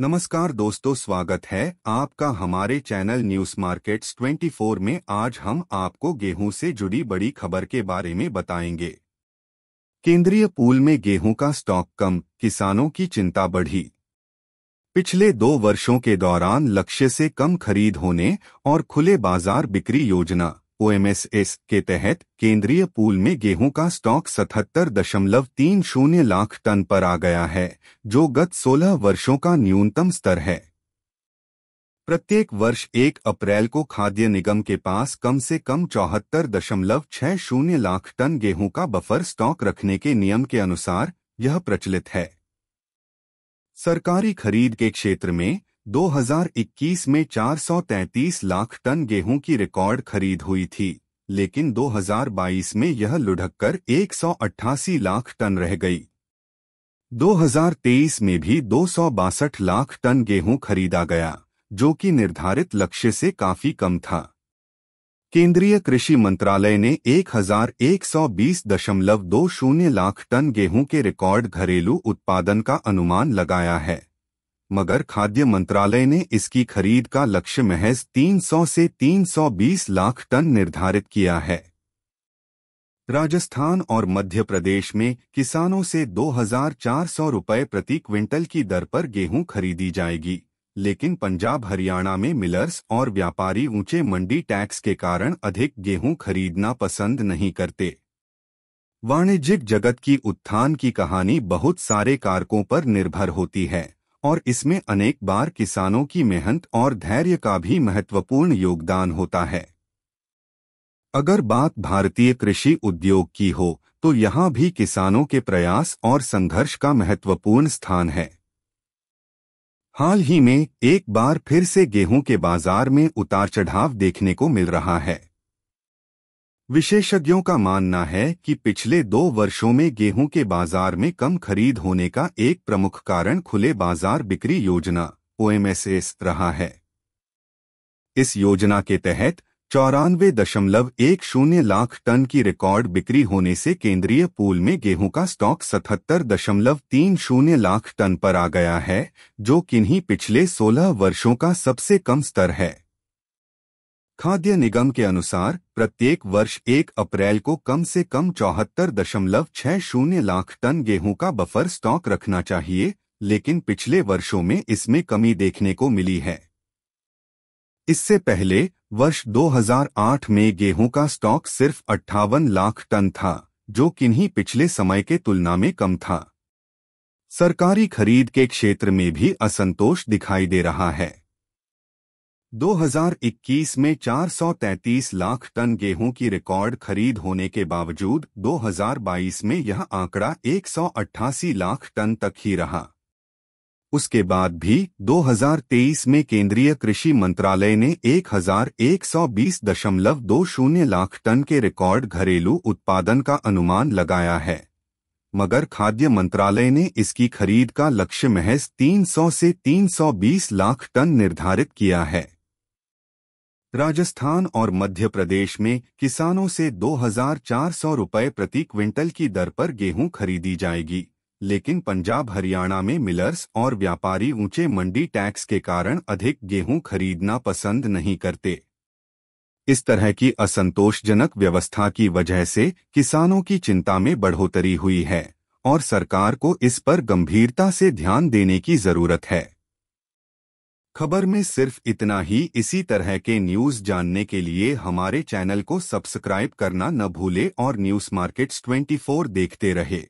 नमस्कार दोस्तों स्वागत है आपका हमारे चैनल न्यूज मार्केट्स 24 में आज हम आपको गेहूं से जुड़ी बड़ी खबर के बारे में बताएंगे केंद्रीय पूल में गेहूं का स्टॉक कम किसानों की चिंता बढ़ी पिछले दो वर्षों के दौरान लक्ष्य से कम खरीद होने और खुले बाजार बिक्री योजना ओएमएसएस के तहत केंद्रीय पूल में गेहूं का स्टॉक सतहत्तर दशमलव तीन शून्य लाख टन पर आ गया है जो गत 16 वर्षों का न्यूनतम स्तर है प्रत्येक वर्ष एक अप्रैल को खाद्य निगम के पास कम से कम चौहत्तर दशमलव छह शून्य लाख टन गेहूं का बफर स्टॉक रखने के नियम के अनुसार यह प्रचलित है सरकारी खरीद के क्षेत्र में 2021 में 433 लाख टन गेहूं की रिकॉर्ड खरीद हुई थी लेकिन 2022 में यह लुढ़ककर 188 लाख टन रह गई 2023 में भी दो लाख टन गेहूं खरीदा गया जो कि निर्धारित लक्ष्य से काफी कम था केंद्रीय कृषि मंत्रालय ने एक लाख टन गेहूं के रिकॉर्ड घरेलू उत्पादन का अनुमान लगाया है मगर खाद्य मंत्रालय ने इसकी खरीद का लक्ष्य महज 300 से 320 लाख टन निर्धारित किया है राजस्थान और मध्य प्रदेश में किसानों से 2,400 रुपये प्रति क्विंटल की दर पर गेहूं खरीदी जाएगी लेकिन पंजाब हरियाणा में मिलर्स और व्यापारी ऊंचे मंडी टैक्स के कारण अधिक गेहूं खरीदना पसंद नहीं करते वाणिज्यिक जगत की उत्थान की कहानी बहुत सारे कारकों पर निर्भर होती है और इसमें अनेक बार किसानों की मेहनत और धैर्य का भी महत्वपूर्ण योगदान होता है अगर बात भारतीय कृषि उद्योग की हो तो यहाँ भी किसानों के प्रयास और संघर्ष का महत्वपूर्ण स्थान है हाल ही में एक बार फिर से गेहूं के बाजार में उतार चढ़ाव देखने को मिल रहा है विशेषज्ञों का मानना है कि पिछले दो वर्षों में गेहूं के बाजार में कम खरीद होने का एक प्रमुख कारण खुले बाजार बिक्री योजना ओ रहा है इस योजना के तहत चौरानवे दशमलव एक शून्य लाख टन की रिकॉर्ड बिक्री होने से केंद्रीय पूल में गेहूं का स्टॉक सतहत्तर दशमलव तीन शून्य लाख टन पर आ गया है जो किन्हीं पिछले सोलह वर्षों का सबसे कम स्तर है खाद्य निगम के अनुसार प्रत्येक वर्ष एक अप्रैल को कम से कम चौहत्तर दशमलव छह शून्य लाख टन गेहूं का बफर स्टॉक रखना चाहिए लेकिन पिछले वर्षों में इसमें कमी देखने को मिली है इससे पहले वर्ष 2008 में गेहूं का स्टॉक सिर्फ अट्ठावन लाख टन था जो किन्हीं पिछले समय के तुलना में कम था सरकारी खरीद के क्षेत्र में भी असंतोष दिखाई दे रहा है 2021 में 433 लाख टन गेहूं की रिकॉर्ड खरीद होने के बावजूद 2022 में यह आंकड़ा एक लाख टन तक ही रहा उसके बाद भी 2023 में केंद्रीय कृषि मंत्रालय ने 1120.20 लाख टन के रिकॉर्ड घरेलू उत्पादन का अनुमान लगाया है मगर खाद्य मंत्रालय ने इसकी खरीद का लक्ष्य महज 300 से 320 लाख टन निर्धारित किया है राजस्थान और मध्य प्रदेश में किसानों से 2,400 रुपये प्रति क्विंटल की दर पर गेहूं खरीदी जाएगी लेकिन पंजाब हरियाणा में मिलर्स और व्यापारी ऊंचे मंडी टैक्स के कारण अधिक गेहूं खरीदना पसंद नहीं करते इस तरह की असंतोषजनक व्यवस्था की वजह से किसानों की चिंता में बढ़ोतरी हुई है और सरकार को इस पर गंभीरता से ध्यान देने की जरूरत है खबर में सिर्फ इतना ही इसी तरह के न्यूज जानने के लिए हमारे चैनल को सब्सक्राइब करना न भूले और न्यूज मार्केट्स 24 देखते रहे